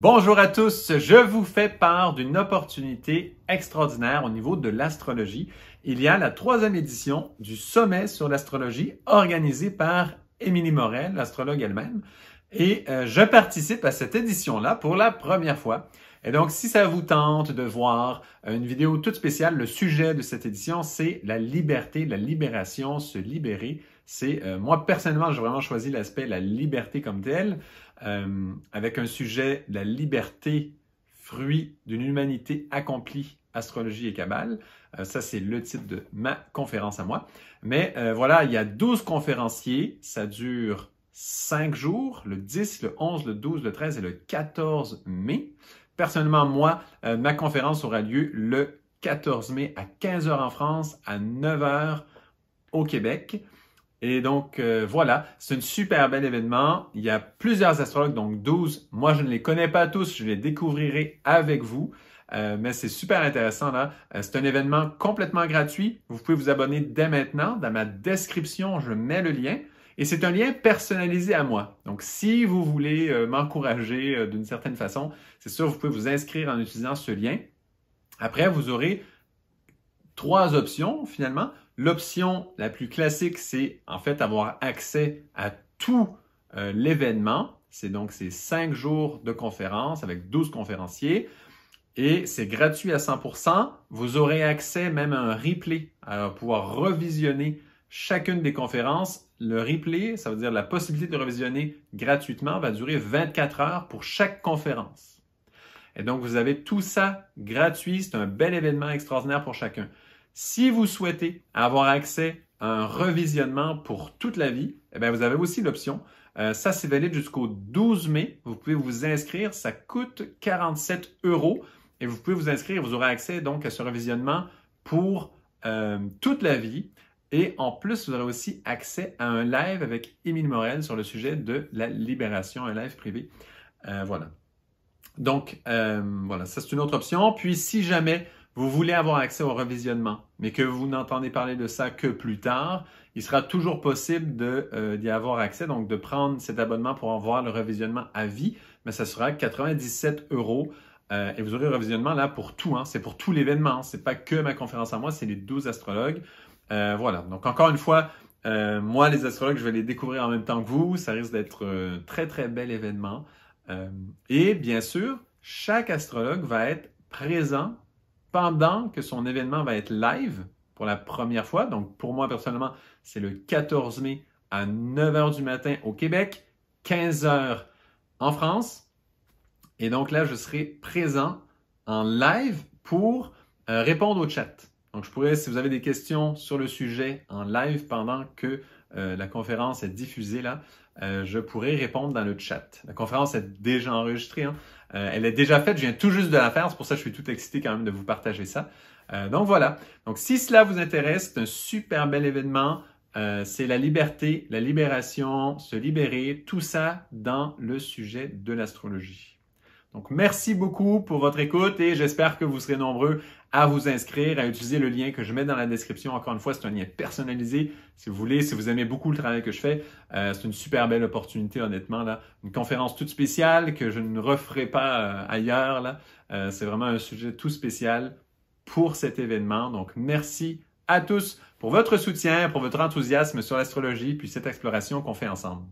Bonjour à tous, je vous fais part d'une opportunité extraordinaire au niveau de l'astrologie. Il y a la troisième édition du Sommet sur l'astrologie organisé par Émilie Morel, l'astrologue elle-même. Et euh, je participe à cette édition-là pour la première fois. Et donc, si ça vous tente de voir euh, une vidéo toute spéciale, le sujet de cette édition, c'est la liberté, la libération, se libérer euh, moi personnellement, j'ai vraiment choisi l'aspect la liberté comme telle euh, », avec un sujet la liberté, fruit d'une humanité accomplie, astrologie et cabale. Euh, ça, c'est le titre de ma conférence à moi. Mais voilà, il y a 12 conférenciers, ça dure 5 jours, le 10, le 11, le 12, le 13 et le 14 mai. Personnellement, moi, ma conférence aura lieu le 14 mai à 15h en France, à 9h au Québec. Et donc, euh, voilà, c'est un super bel événement. Il y a plusieurs astrologues, donc 12. Moi, je ne les connais pas tous, je les découvrirai avec vous. Euh, mais c'est super intéressant là. Euh, c'est un événement complètement gratuit. Vous pouvez vous abonner dès maintenant. Dans ma description, je mets le lien. Et c'est un lien personnalisé à moi. Donc, si vous voulez m'encourager d'une certaine façon, c'est sûr, vous pouvez vous inscrire en utilisant ce lien. Après, vous aurez trois options finalement. L'option la plus classique, c'est en fait avoir accès à tout euh, l'événement. C'est donc ces cinq jours de conférence avec 12 conférenciers et c'est gratuit à 100%. Vous aurez accès même à un replay, à pouvoir revisionner chacune des conférences. Le replay, ça veut dire la possibilité de revisionner gratuitement, va durer 24 heures pour chaque conférence. Et donc, vous avez tout ça gratuit. C'est un bel événement extraordinaire pour chacun. Si vous souhaitez avoir accès à un revisionnement pour toute la vie, eh bien, vous avez aussi l'option. Euh, ça, c'est valide jusqu'au 12 mai. Vous pouvez vous inscrire. Ça coûte 47 euros et vous pouvez vous inscrire. Vous aurez accès donc à ce revisionnement pour euh, toute la vie. Et en plus, vous aurez aussi accès à un live avec Émile Morel sur le sujet de la libération, un live privé. Euh, voilà. Donc, voilà, ça c'est une autre option. Puis, si jamais vous voulez avoir accès au revisionnement, mais que vous n'entendez parler de ça que plus tard, il sera toujours possible euh, d'y avoir accès, donc de prendre cet abonnement pour avoir le revisionnement à vie, mais ça sera 97 euros. Euh, et vous aurez le revisionnement là pour tout, hein. c'est pour tout l'événement, c'est pas que ma conférence à moi, c'est les 12 astrologues. Euh, voilà, donc encore une fois, moi les astrologues, je vais les découvrir en même temps que vous, ça risque d'être un très très bel événement. et bien sûr, chaque astrologue va être présent pendant que son événement va être live pour la première fois. Donc, pour moi, personnellement, c'est le 14 mai à 9h du matin au Québec, 15h en France. Et donc là, je serai présent en live pour euh, répondre au chat. Donc, je pourrais, si vous avez des questions sur le sujet en live pendant que euh, la conférence est diffusée là, euh, je pourrais répondre dans le chat. La conférence est déjà enregistrée, hein, euh, elle est déjà faite, je viens tout juste de la faire, c'est pour ça que je suis tout excité quand même de vous partager ça. Euh, donc voilà. Donc si cela vous intéresse, c'est un super bel événement. Euh, c'est la liberté, la libération, se libérer, tout ça dans le sujet de l'astrologie. Donc, merci beaucoup pour votre écoute et j'espère que vous serez nombreux à vous inscrire, à utiliser le lien que je mets dans la description. Encore une fois, c'est un lien personnalisé. Si vous voulez, si vous aimez beaucoup le travail que je fais, euh, c'est une super belle opportunité, honnêtement. Là. Une conférence toute spéciale que je ne referai pas euh, ailleurs. Là. Euh, c'est vraiment un sujet tout spécial pour cet événement. Donc, merci à tous pour votre soutien, pour votre enthousiasme sur l'astrologie, puis cette exploration qu'on fait ensemble.